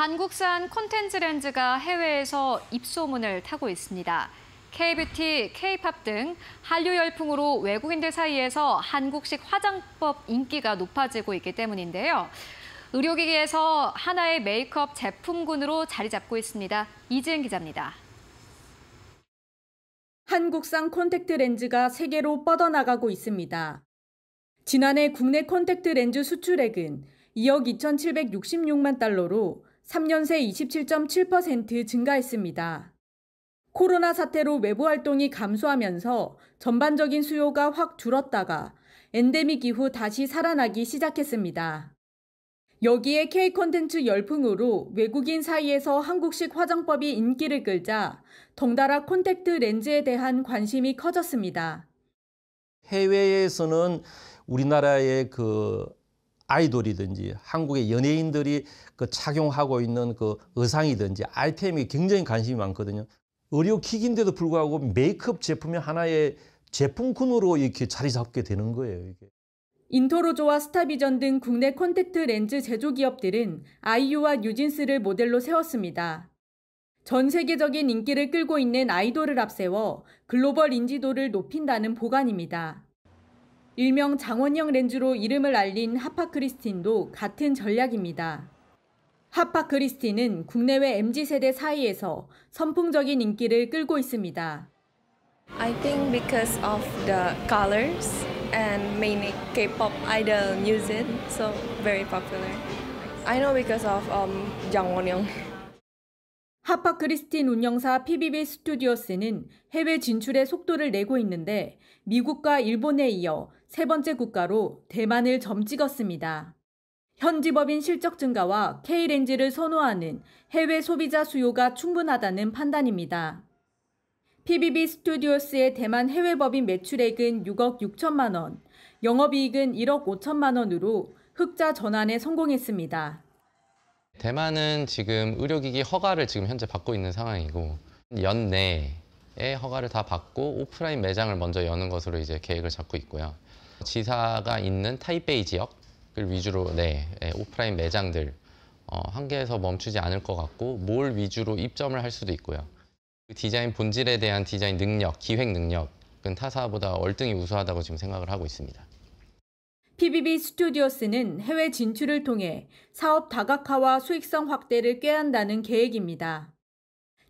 한국산 콘텐츠 렌즈가 해외에서 입소문을 타고 있습니다. K-뷰티, K-팝 등 한류 열풍으로 외국인들 사이에서 한국식 화장법 인기가 높아지고 있기 때문인데요. 의료기기에서 하나의 메이크업 제품군으로 자리 잡고 있습니다. 이지은 기자입니다. 한국산 콘택트 렌즈가 세계로 뻗어나가고 있습니다. 지난해 국내 콘택트 렌즈 수출액은 2억 2,766만 달러로 3년 새 27.7% 증가했습니다. 코로나 사태로 외부 활동이 감소하면서 전반적인 수요가 확 줄었다가 엔데믹 이후 다시 살아나기 시작했습니다. 여기에 K 콘텐츠 열풍으로 외국인 사이에서 한국식 화장법이 인기를 끌자 덩달아 콘택트 렌즈에 대한 관심이 커졌습니다. 해외에서는 우리나라의 그 아이돌이든지 한국의 연예인들이 그 착용하고 있는 그 의상이든지 아이템이 굉장히 관심이 많거든요. 의료기기인데도 불구하고 메이크업 제품이 하나의 제품군으로 이렇게 자리 잡게 되는 거예요. 이게. 인토로조와 스타비전 등 국내 콘택트 렌즈 제조 기업들은 아이유와 뉴진스를 모델로 세웠습니다. 전 세계적인 인기를 끌고 있는 아이돌을 앞세워 글로벌 인지도를 높인다는 보관입니다. 일명 장원영 렌즈로 이름을 알린 하파크리스틴도 같은 전략입니다. 하파크리스틴은 국내외 MZ세대 사이에서 선풍적인 인기를 끌고 있습니다. I think because of the colors and mainly K-pop idol music, so very popular. I know because of um, Jang Won Young. 하파 크리스틴 운영사 PBB 스튜디오스는 해외 진출의 속도를 내고 있는데 미국과 일본에 이어 세 번째 국가로 대만을 점찍었습니다. 현지법인 실적 증가와 K렌즈를 선호하는 해외 소비자 수요가 충분하다는 판단입니다. PBB 스튜디오스의 대만 해외 법인 매출액은 6억 6천만 원, 영업이익은 1억 5천만 원으로 흑자 전환에 성공했습니다. 대만은 지금 의료기기 허가를 지금 현재 받고 있는 상황이고 연내에 허가를 다 받고 오프라인 매장을 먼저 여는 것으로 이제 계획을 잡고 있고요. 지사가 있는 타이베이 지역을 위주로 네, 오프라인 매장들 어, 한 개에서 멈추지 않을 것 같고 몰 위주로 입점을 할 수도 있고요. 그 디자인 본질에 대한 디자인 능력, 기획 능력은 타사보다 월등히 우수하다고 지금 생각을 하고 있습니다. PBB 스튜디오스는 해외 진출을 통해 사업 다각화와 수익성 확대를 꾀한다는 계획입니다.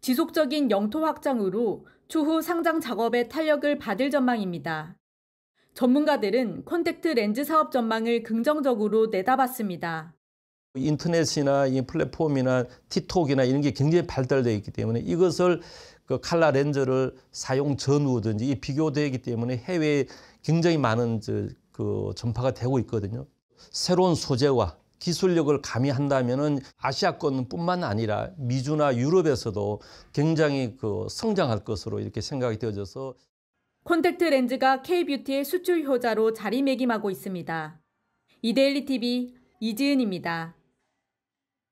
지속적인 영토 확장으로 추후 상장 작업에 탄력을 받을 전망입니다. 전문가들은 콘택트 렌즈 사업 전망을 긍정적으로 내다봤습니다. 인터넷이나 이 플랫폼이나 틱톡이나 이런 게 굉장히 발달되어 있기 때문에 이것을 그 칼라 렌즈를 사용 전후든지 비교되기 때문에 해외에 굉장히 많은 그 전파가 되고 있거든요. 새로운 소재와 기술력을 가미한다면 아시아권뿐만 아니라 미주나 유럽에서도 굉장히 그 성장할 것으로 이렇게 생각이 되어져서 콘택트 렌즈가 K뷰티의 수출 효자로 자리매김하고 있습니다. 이데일리 TV 이지은입니다.